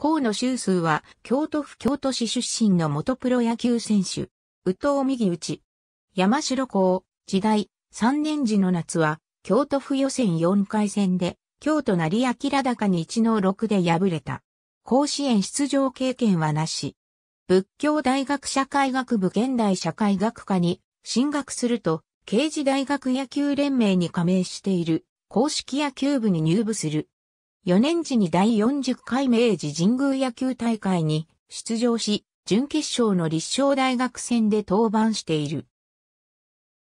河野修数は、京都府京都市出身の元プロ野球選手。宇藤右内。山城校、時代、3年時の夏は、京都府予選4回戦で、京都成明ら高に1の6で敗れた。甲子園出場経験はなし。仏教大学社会学部現代社会学科に進学すると、刑事大学野球連盟に加盟している公式野球部に入部する。4年時に第40回明治神宮野球大会に出場し、準決勝の立正大学戦で登板している。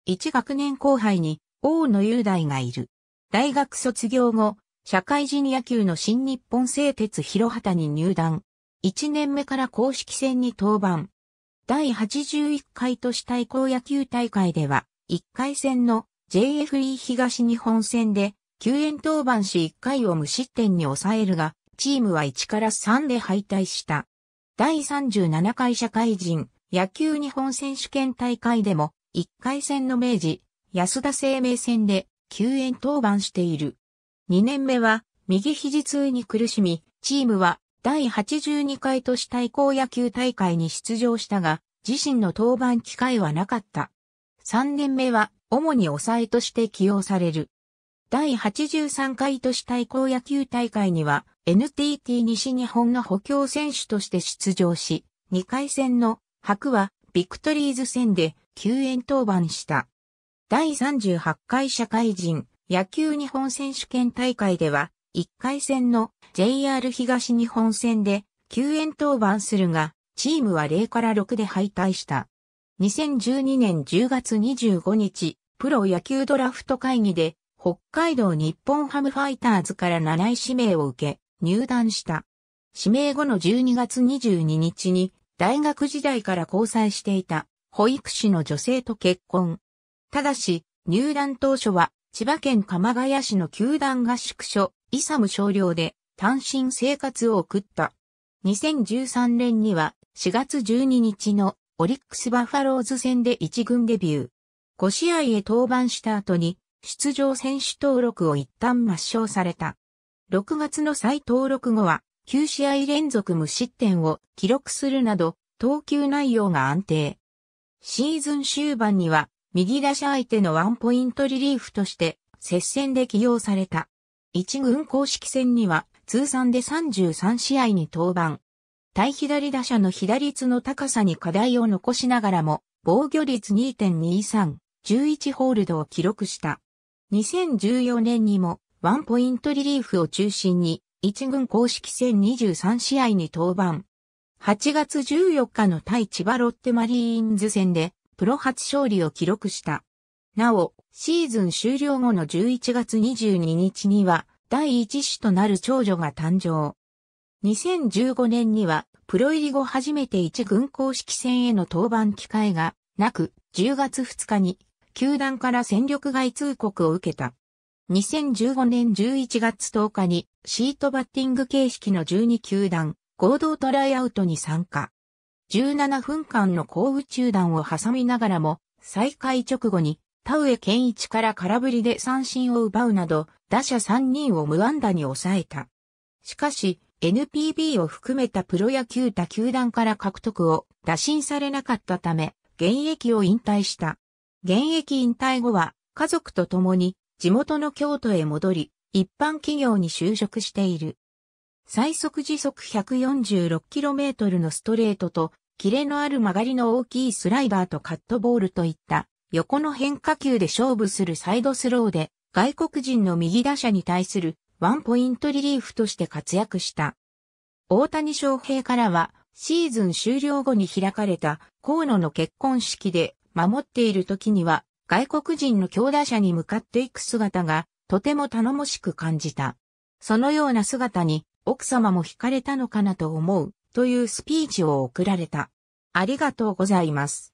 1学年後輩に大野雄大がいる。大学卒業後、社会人野球の新日本製鉄広畑に入団。1年目から公式戦に登板。第81回都市対抗野球大会では、1回戦の JFE 東日本戦で救援登板し1回を無失点に抑えるが、チームは1から3で敗退した。第37回社会人野球日本選手権大会でも1回戦の明治安田生命戦で救援登板している。2年目は右肘痛に苦しみ、チームは第82回都市対抗野球大会に出場したが、自身の登板機会はなかった。3年目は主に抑えとして起用される。第83回都市対抗野球大会には NTT 西日本の補強選手として出場し、2回戦の白はビクトリーズ戦で救援登板した。第38回社会人野球日本選手権大会では、1回戦の JR 東日本戦で救援登板するが、チームは0から6で敗退した。2012年10月25日、プロ野球ドラフト会議で北海道日本ハムファイターズから7位指名を受け、入団した。指名後の12月22日に、大学時代から交際していた、保育士の女性と結婚。ただし、入団当初は、千葉県鎌ヶ谷市の球団合宿所、イサム少量で、単身生活を送った。2013年には、4月12日のオリックスバファローズ戦で1軍デビュー。5試合へ登板した後に出場選手登録を一旦抹消された。6月の再登録後は、9試合連続無失点を記録するなど、投球内容が安定。シーズン終盤には、右打者相手のワンポイントリリーフとして、接戦で起用された。一軍公式戦には、通算で33試合に登板。対左打者の左率の高さに課題を残しながらも、防御率2.23、11ホールドを記録した。2014年にもワンポイントリリーフを中心に一軍公式戦23試合に登板。8月14日の対千葉ロッテマリーンズ戦でプロ初勝利を記録した。なお、シーズン終了後の11月22日には第一子となる長女が誕生。2015年にはプロ入り後初めて一軍公式戦への登板機会がなく、10月2日に球団から戦力外通告を受けた。2015年11月10日にシートバッティング形式の12球団合同トライアウトに参加。17分間の降雨中断を挟みながらも再開直後に田植健一から空振りで三振を奪うなど打者3人を無安打に抑えた。しかし NPB を含めたプロ野球他球団から獲得を打診されなかったため現役を引退した。現役引退後は家族と共に地元の京都へ戻り、一般企業に就職している。最速時速 146km のストレートと、キレのある曲がりの大きいスライダーとカットボールといった横の変化球で勝負するサイドスローで外国人の右打者に対するワンポイントリリーフとして活躍した。大谷翔平からはシーズン終了後に開かれた河野の結婚式で守っている時には、外国人の強打者に向かっていく姿が、とても頼もしく感じた。そのような姿に、奥様も惹かれたのかなと思う、というスピーチを送られた。ありがとうございます。